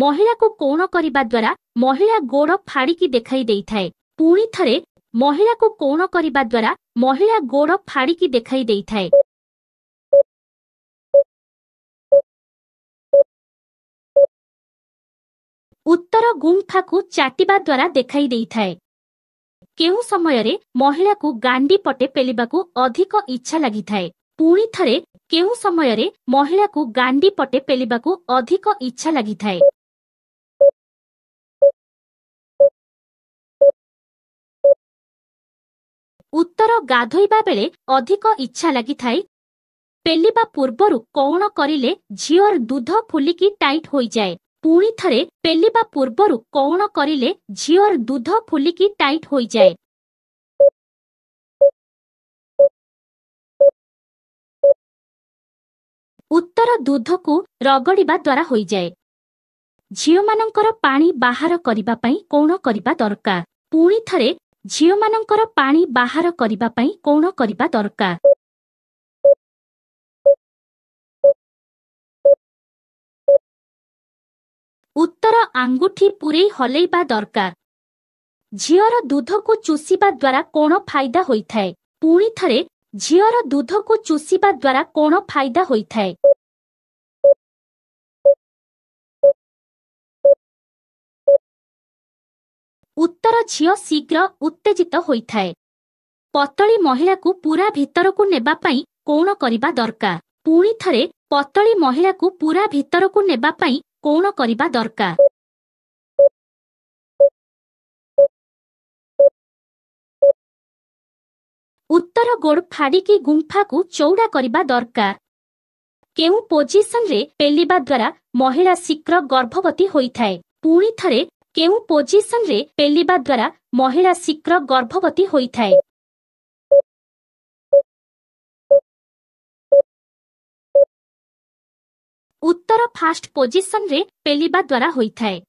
ମହିଳାକୁ କୋଣ କରିବା ଦ୍ୱାରା ମହିଳା ଗୋଡ଼ ଫାଡ଼ିକି ଦେଖାଇ ଦେଇଥାଏ ପୁଣି ଥରେ ମହିଳାକୁ କୋଣ କରିବା ଦ୍ୱାରା ମହିଳା ଗୋଡ଼ ଫାଡ଼ିକି ଦେଖାଇ ଦେଇଥାଏ ଉତ୍ତର ଗୁମ୍ଫାକୁ ଚାଟିବା ଦ୍ୱାରା ଦେଖାଇ ଦେଇଥାଏ କେଉଁ ସମୟରେ ମହିଳାକୁ ଗାଣ୍ଡି ପଟେ ପେଲିବାକୁ ଅଧିକ ଇଚ୍ଛା ଲାଗିଥାଏ ପୁଣି ଥରେ କେଉଁ ସମୟରେ ମହିଳାକୁ ଗାଣ୍ଡି ପଟେ ପେଲିବାକୁ ଅଧିକ ଇଚ୍ଛା ଲାଗିଥାଏ ଗାଧୋଇବା ବେଳେ ଅଧିକ ଇଚ୍ଛା ଲାଗିଥାଏ ପେଲିବା ପୂର୍ବରୁ କଣ କରିଲେ ଝିଅର ଦୁଧ ଫୁଲିକି ଟାଇଟ୍ ହୋଇଯାଏ ପୁଣି ଥରେ ପେଲିବା ପୂର୍ବରୁ କଣ କରିଲେ ଝିଅର ଦୁଧ ଫୁଲିକି ଟାଇଟ୍ ହୋଇଯାଏ ଉତ୍ତର ଦୁଧକୁ ରଗଡ଼ିବା ଦ୍ୱାରା ହୋଇଯାଏ ଝିଅମାନଙ୍କର ପାଣି ବାହାର କରିବା ପାଇଁ କଣ କରିବା ଦରକାର ପୁଣି ଥରେ ଝିଅମାନଙ୍କର ପାଣି ବାହାର କରିବା ପାଇଁ କ'ଣ କରିବା ଦରକାର ଉତ୍ତର ଆଙ୍ଗୁଠି ପୁରେଇ ହଲେଇବା ଦରକାର ଝିଅର ଦୁଧକୁ ଚୁଷିବା ଦ୍ୱାରା କ'ଣ ଫାଇଦା ହୋଇଥାଏ ପୁଣି ଥରେ ଝିଅର ଦୁଧକୁ ଚୁଷିବା ଦ୍ୱାରା କ'ଣ ଫାଇଦା ହୋଇଥାଏ ଝିଅ ଶୀଘ୍ର ଉତ୍ତେଜିତ ହୋଇଥାଏ ପତଳୀ ମହିଳାକୁ ପୁରା ଭିତରକୁ ନେବା ପାଇଁ କୋଣ କରିବା ଦରକାର ପୁଣି ଥରେ ପତଳୀ ମହିଳାକୁ ପୁରା ଭିତରକୁ ନେବା ପାଇଁ କୋଣ କରିବା ଦରକାର ଉତ୍ତର ଗୋଡ଼ ଫାଡ଼ିକି ଗୁମ୍ଫାକୁ ଚଉଡ଼ା କରିବା ଦରକାର କେଉଁ ପୋଜିସନରେ ପେଲିବା ଦ୍ୱାରା ମହିଳା ଶୀଘ୍ର ଗର୍ଭବତୀ ହୋଇଥାଏ ପୁଣି ଥରେ କେଉଁ ପୋଜିସନରେ ପେଲିବା ଦ୍ୱାରା ମହିଳା ଶୀଘ୍ର ଗର୍ଭବତୀ ହୋଇଥାଏ ଉତ୍ତର ଫାଷ୍ଟ ପୋଜିସନରେ ପେଲିବା ଦ୍ୱାରା ହୋଇଥାଏ